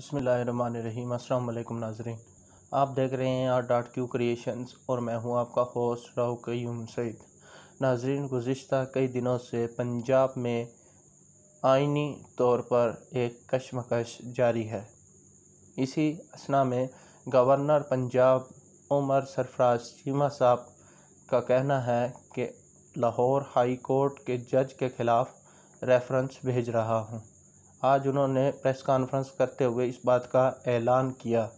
बसमीम अल्लाम नाजरीन आप देख रहे हैं आर डॉट क्यू क्रिएशंस और मैं हूं आपका होस्ट राहु कयूम सईद नाजरीन गुज्त कई दिनों से पंजाब में आइनी तौर पर एक कशमकश जारी है इसी असना में गवर्नर पंजाब उमर सरफराज चीमा साहब का कहना है कि लाहौर हाई कोर्ट के जज के ख़िलाफ़ रेफरेंस भेज रहा हूं आज उन्होंने प्रेस कॉन्फ्रेंस करते हुए इस बात का ऐलान किया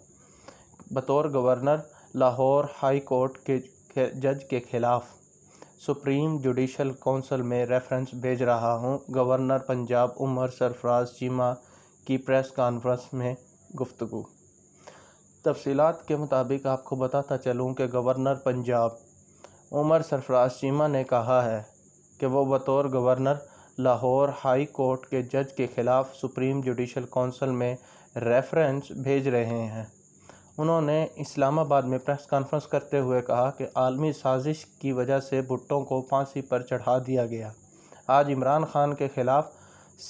बतौर गवर्नर लाहौर हाई कोर्ट के जज के खिलाफ सुप्रीम जुडिशल काउंसिल में रेफरेंस भेज रहा हूं गवर्नर पंजाब उमर सरफराज चीमा की प्रेस कॉन्फ्रेंस में गुफ्तु तफसीत के मुताबिक आपको बताता चलूँ कि गवर्नर पंजाब उमर सरफराज चीमा ने कहा है कि वो बतौर गवर्नर लाहौर हाई कोर्ट के जज के ख़िलाफ़ सुप्रीम जुडिशल कौंसिल में रेफरेंस भेज रहे हैं उन्होंने इस्लामाबाद में प्रेस कॉन्फ्रेंस करते हुए कहा कि आलमी साजिश की वजह से भुट्टो को फांसी पर चढ़ा दिया गया आज इमरान खान के ख़िलाफ़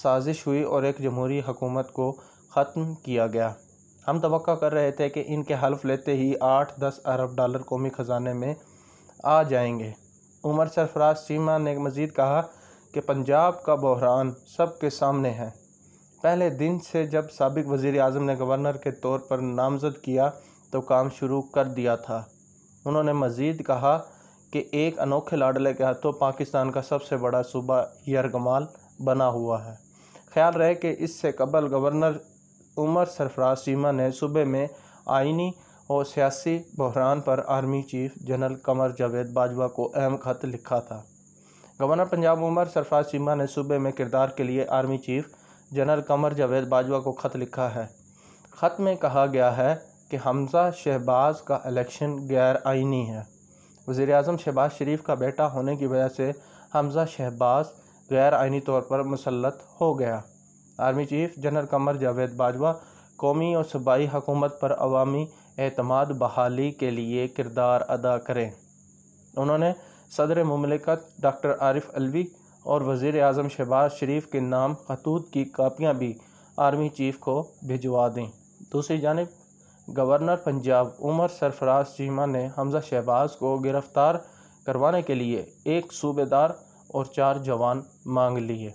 साजिश हुई और एक जमहूरी हकूमत को ख़त्म किया गया हम तो कर रहे थे कि इनके हल्फ लेते ही आठ दस अरब डॉलर कौमी ख़जाने में आ जाएंगे उमर सरफराज सीमा ने मज़ीद कहा कि पंजाब का बहरान सब के सामने है पहले दिन से जब सबक वज़ी अजम ने गवर्नर के तौर पर नामज़द किया तो काम शुरू कर दिया था उन्होंने मज़ीद कहा कि एक अनोखे लाडले के हाथों पाकिस्तान का सबसे बड़ा सूबा यरगमाल बना हुआ है ख्याल रहे कि इससे कबल गवर्नर उमर सरफराज सीमा ने सूबे में आइनी और सियासी बहरान पर army chief general Qamar Javed Bajwa को अहम खत लिखा था गवर्नर पंजाब उमर सरफराज चीमा ने सूबे में किरदार के लिए army chief general Qamar Javed Bajwa को ख़त लिखा है ख़त में कहा गया है कि हमजा शहबाज का इलेक्शन गैर आइनी है वज़ी अजम शहबाज शरीफ का बेटा होने की वजह से हमजा शहबाज गैर आइनी तौर पर मुसलत हो गया army chief general Qamar Javed Bajwa कौमी और सूबाई हकूमत पर अवामी अतमाद बहाली के लिए किरदार अदा करें उन्होंने सदर ममलिकत डॉक्टर आरिफ अलवी और वज़ी अजम शहबाज शरीफ के नाम खतूत की कापियाँ भी आर्मी चीफ़ को भिजवा दें दूसरी जानब गवर्नर पंजाब उमर सरफराज चीमा ने हमजा शहबाज को गिरफ़्तार करवाने के लिए एक सूबेदार और चार जवान मांग लिए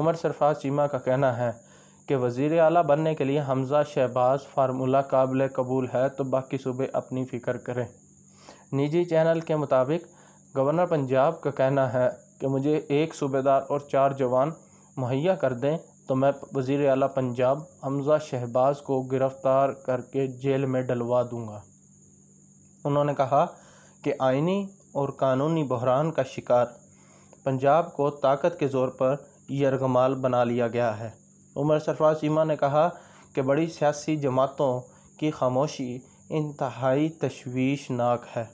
उमर सरफराज चीमा का कहना है कि वज़ी अली बनने के लिए हमजा शहबाज फार्मूला काबिल कबूल है तो बाकी सूबे अपनी फ़िक्र करें निजी चैनल के मुताबिक गवर्नर पंजाब का कहना है कि मुझे एक सूबेदार और चार जवान मुहैया कर दें तो मैं वज़ी अला पंजाब हमजा शहबाज को गिरफ़्तार करके जेल में डलवा दूँगा उन्होंने कहा कि आइनी और कानूनी बहरान का शिकार पंजाब को ताकत के ज़ोर पर यरगमाल बना लिया गया है उमर सरफराज सीमा ने कहा कि बड़ी सियासी जमातों की खामोशी इंतहाई तशवीशनाक है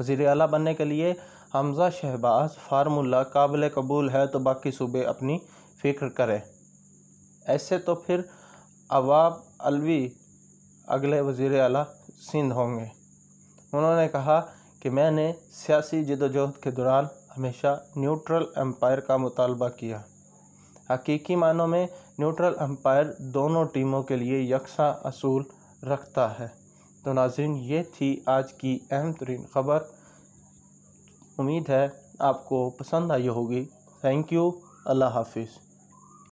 वज़ी अला बनने के लिए हमजा शहबाज फार्मूला काबिल कबूल है तो बाकी सूबे अपनी फ़िक्र करें ऐसे तो फिर अवाब अलवी अगले वजीर अला सिंध होंगे उन्होंने कहा कि मैंने सियासी जदोजहद के दौरान हमेशा न्यूट्रल एम्पायर का मुतालबा किया हकीकी मानों में न्यूट्रल एम्पायर दोनों टीमों के लिए यकसा असूल रखता है तो नाजरीन ये थी आज की अहम तरीन ख़बर उम्मीद है आपको पसंद आई होगी थैंक यू अल्लाह हाफिज़